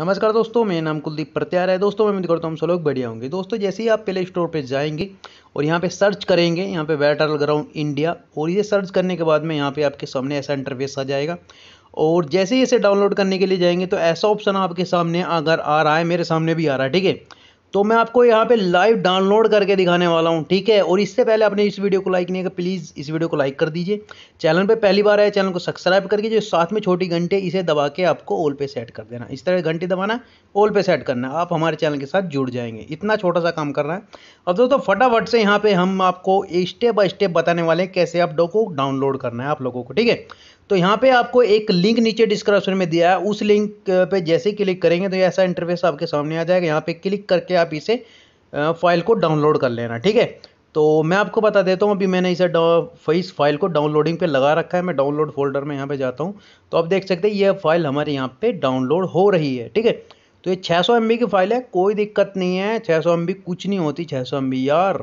नमस्कार दोस्तों मेरा नाम कुलदीप प्रत्यार है दोस्तों मैं उम्मीद करता हूँ हम सब लोग बढ़िया होंगे दोस्तों जैसे ही आप प्ले स्टोर पर जाएंगे और यहाँ पे सर्च करेंगे यहाँ पे बैटल ग्राउंड इंडिया और ये सर्च करने के बाद में यहाँ पे आपके सामने ऐसा इंटरफेस आ जाएगा और जैसे ही इसे डाउनलोड करने के लिए जाएंगे तो ऐसा ऑप्शन आपके सामने अगर आ रहा है मेरे सामने भी आ रहा है ठीक है तो मैं आपको यहाँ पे लाइव डाउनलोड करके दिखाने वाला हूँ ठीक है और इससे पहले आपने इस वीडियो को लाइक नहीं किया प्लीज़ इस वीडियो को लाइक कर दीजिए चैनल पे पहली बार आए चैनल को सब्सक्राइब करके जो साथ में छोटी घंटे इसे दबा के आपको ऑल पे सेट कर देना इस तरह घंटे दबाना ऑल पे सेट करना आप हमारे चैनल के साथ जुड़ जाएंगे इतना छोटा सा काम करना है अब दोस्तों तो फटाफट से यहाँ पर हम आपको स्टेप बाय स्टेप बताने वाले हैं कैसे आप डॉको डाउनलोड करना है आप लोगों को ठीक है तो यहाँ पे आपको एक लिंक नीचे डिस्क्रिप्शन में दिया है उस लिंक पे जैसे क्लिक करेंगे तो ऐसा इंटरफेस आपके सामने आ जाएगा यहाँ पे क्लिक करके आप इसे फाइल को डाउनलोड कर लेना ठीक है तो मैं आपको बता देता हूँ अभी मैंने इसे इस फाइल को डाउनलोडिंग पे लगा रखा है मैं डाउनलोड फोल्डर में यहाँ पे जाता हूँ तो आप देख सकते हैं यह फाइल हमारे यहाँ पे डाउनलोड हो रही है ठीक है तो ये 600 सौ की फ़ाइल है कोई दिक्कत नहीं है 600 सौ कुछ नहीं होती 600 सौ यार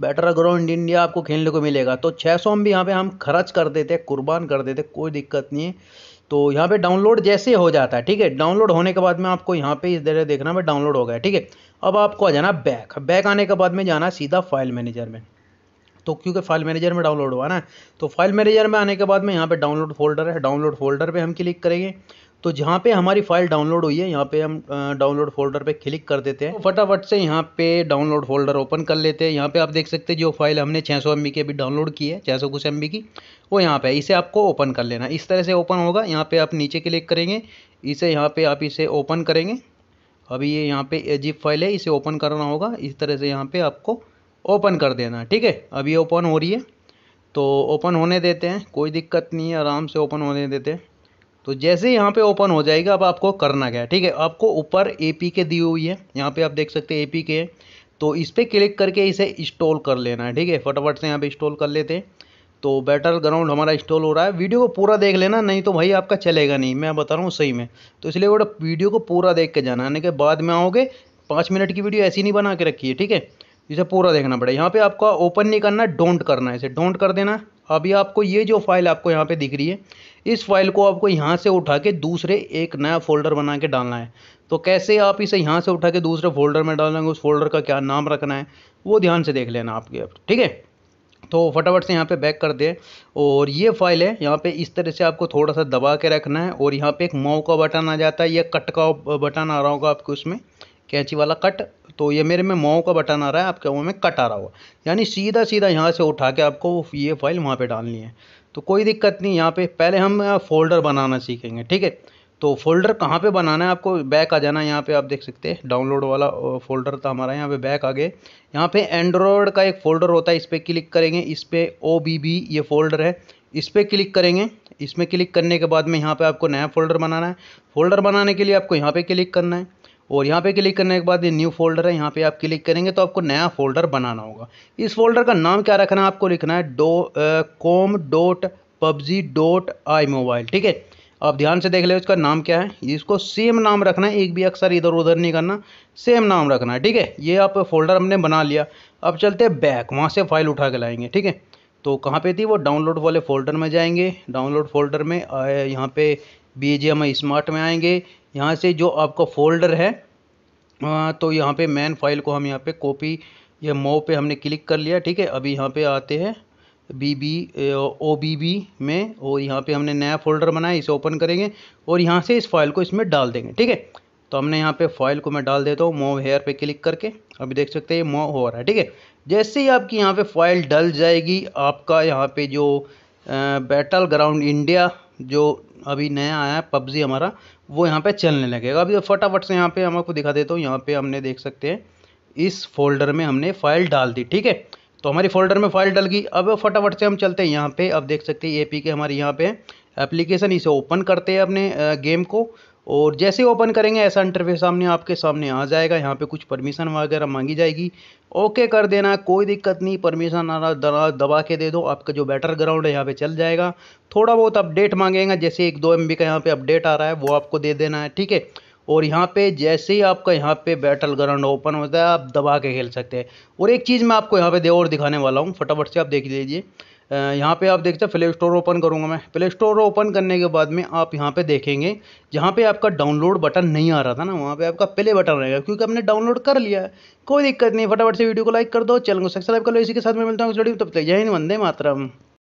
बेटर ग्राउंड इंडिया आपको खेलने को मिलेगा तो 600 सौ एम यहाँ पर हम खर्च कर देते हैं कुर्बान कर देते कोई दिक्कत नहीं है तो यहाँ पे डाउनलोड जैसे हो जाता है ठीक है डाउनलोड होने के बाद में आपको यहाँ पे इस तरह देखना मैं डाउनलोड हो गया ठीक है अब आपको आ जाना बैक बैक आने के बाद में जाना सीधा फाइल मैनेजर में तो क्योंकि फाइल मैनेजर में डाउनलोड हुआ ना तो फाइल मैनेजर में आने के बाद में यहाँ पे डाउनलोड फोल्डर है डाउनलोड फोल्डर पे हम क्लिक करेंगे तो जहाँ पे हमारी फाइल डाउनलोड हुई है यहाँ पे हम डाउनलोड फोल्डर पे क्लिक कर देते हैं तो फटाफट से यहाँ पे डाउनलोड फोल्डर ओपन कर लेते हैं यहाँ पे आप देख सकते हैं जो फाइल हमने 600 सौ की अभी डाउनलोड की है 600 सौ कुछ एम की वो यहाँ पे है इसे आपको ओपन कर लेना इस तरह से ओपन होगा यहाँ पे आप नीचे क्लिक करेंगे इसे यहाँ पर आप इसे ओपन करेंगे अभी ये यहाँ पर एजिप फाइल है इसे ओपन करना होगा इस तरह से यहाँ पर आपको ओपन कर देना ठीक है अभी ओपन हो रही है तो ओपन होने देते हैं कोई दिक्कत नहीं है आराम से ओपन होने देते हैं तो जैसे ही यहाँ पे ओपन हो जाएगा अब आपको करना क्या है ठीक है आपको ऊपर ए पी के दी हुई है यहाँ पे आप देख सकते हैं ए पी के है तो इस पर क्लिक करके इसे इंस्टॉल कर लेना है ठीक है फटाफट से यहाँ पे इंस्टॉल कर लेते हैं तो बैटल ग्राउंड हमारा इंस्टॉल हो रहा है वीडियो को पूरा देख लेना नहीं तो भाई आपका चलेगा नहीं मैं बता रहा हूँ सही में तो इसलिए वो वीडियो को पूरा देख के जाना यानी कि बाद में आओगे पाँच मिनट की वीडियो ऐसी नहीं बना के रखी है ठीक है इसे पूरा देखना पड़ेगा यहाँ पे आपका ओपन नहीं करना डोंट करना है इसे डोंट कर देना अभी आपको ये जो फाइल आपको यहाँ पे दिख रही है इस फाइल को आपको यहाँ से उठा के दूसरे एक नया फोल्डर बना के डालना है तो कैसे आप इसे यहाँ से उठा के दूसरे फोल्डर में डालेंगे उस फोल्डर का क्या नाम रखना है वो ध्यान से देख लेना आपके ठीक है तो फटाफट से यहाँ पे बैक कर दे और ये फाइल है यहाँ पे इस तरह से आपको थोड़ा सा दबा के रखना है और यहाँ पे एक मऊ का बटन आ जाता है या कट का बटन आ रहा होगा आपको उसमें कैंची वाला कट तो ये मेरे में माओ का बटन आ रहा है आपके मुँह में कट आ रहा होगा यानी सीधा सीधा यहाँ से उठा के आपको ये फाइल वहाँ पर डालनी है तो कोई दिक्कत नहीं यहाँ पे पहले हम फोल्डर बनाना सीखेंगे ठीक है तो फोल्डर कहाँ पे बनाना है आपको बैक आ जाना है यहाँ पे आप देख सकते हैं डाउनलोड वाला फोल्डर था हमारा यहाँ पे बैक आ गए यहाँ पे एंड्रॉयड का एक फ़ोल्डर होता है इस पर क्लिक करेंगे इस पर ओ बी बी ये फोल्डर है इस पर क्लिक करेंगे इसमें क्लिक करने के बाद में यहाँ पे आपको नया फोल्डर बनाना है फोल्डर बनाने के लिए आपको यहाँ पे क्लिक करना है और यहाँ पे क्लिक करने के बाद ये न्यू फोल्डर है यहाँ पे आप क्लिक करेंगे तो आपको नया फोल्डर बनाना होगा इस फोल्डर का नाम क्या रखना है आपको लिखना है डो com dot PUBG dot I mobile ठीक है आप ध्यान से देख ले इसका नाम क्या है इसको सेम नाम रखना है एक भी अक्सर इधर उधर नहीं करना सेम नाम रखना है ठीक है ये आप फोल्डर हमने बना लिया अब चलते हैं बैक वहाँ से फाइल उठा के लाएंगे ठीक है तो कहाँ पे थी वो डाउनलोड वाले फोल्डर में जाएंगे डाउनलोड फोल्डर में यहाँ पे B G M I smart में आएंगे यहाँ से जो आपका फोल्डर है तो यहाँ पे मेन फाइल को हम यहाँ पे कॉपी या मो पे हमने क्लिक कर लिया ठीक है अभी यहाँ पे आते हैं B B O B B में और यहाँ पे हमने नया फोल्डर बनाया इसे ओपन करेंगे और यहाँ से इस फाइल को इसमें डाल देंगे ठीक है तो हमने यहाँ पे फाइल को मैं डाल देता हूँ मोव हेयर पे क्लिक करके अभी देख सकते हैं मोव हो रहा है ठीक है जैसे ही आपकी यहाँ पे फाइल डल जाएगी आपका यहाँ पे जो बैटल ग्राउंड इंडिया जो अभी नया आया है पबजी हमारा वो यहाँ पे चलने लगेगा अभी फटाफट से यहाँ पे हम आपको दिखा देता हूँ यहाँ पे हमने देख सकते हैं इस फोल्डर में हमने फाइल डाल दी ठीक है तो हमारी फोल्डर में फाइल डल गई अब फटाफट से हम चलते हैं यहाँ पे अब देख सकते हैं ए पी के हमारे यहाँ पे एप्लीकेशन इसे ओपन करते हैं अपने गेम को और जैसे ओपन करेंगे ऐसा इंटरफेस सामने आपके सामने आ जाएगा यहाँ पे कुछ परमिशन वगैरह मांगी जाएगी ओके कर देना कोई दिक्कत नहीं परमिशन आना दबा के दे दो आपका जो बैटर ग्राउंड है यहाँ पे चल जाएगा थोड़ा बहुत अपडेट मांगेगा जैसे एक दो एम का यहाँ पे अपडेट आ रहा है वो आपको दे देना है ठीक है और यहाँ पे जैसे ही आपका यहाँ पे बैटल ग्राउंड ओपन होता है आप दबा के खेल सकते हैं और एक चीज़ मैं आपको यहाँ पे दे और दिखाने वाला हूँ फटाफट से आप देख लीजिए यहाँ पे आप देखते हैं प्ले स्टोर ओपन करूँगा मैं प्ले स्टोर ओपन करने के बाद में आप यहाँ पे देखेंगे जहाँ पे आपका डाउनलोड बटन नहीं आ रहा था ना वहाँ पे आपका प्ले बटन रहेगा क्योंकि आपने डाउनलोड कर लिया है कोई दिक्कत नहीं फटाफट से वीडियो को लाइक कर दो चैनल को सब्सक्राइब कर लो इसी के साथ में मिलता हूँ तब तक यही हिंद वंदे मातरम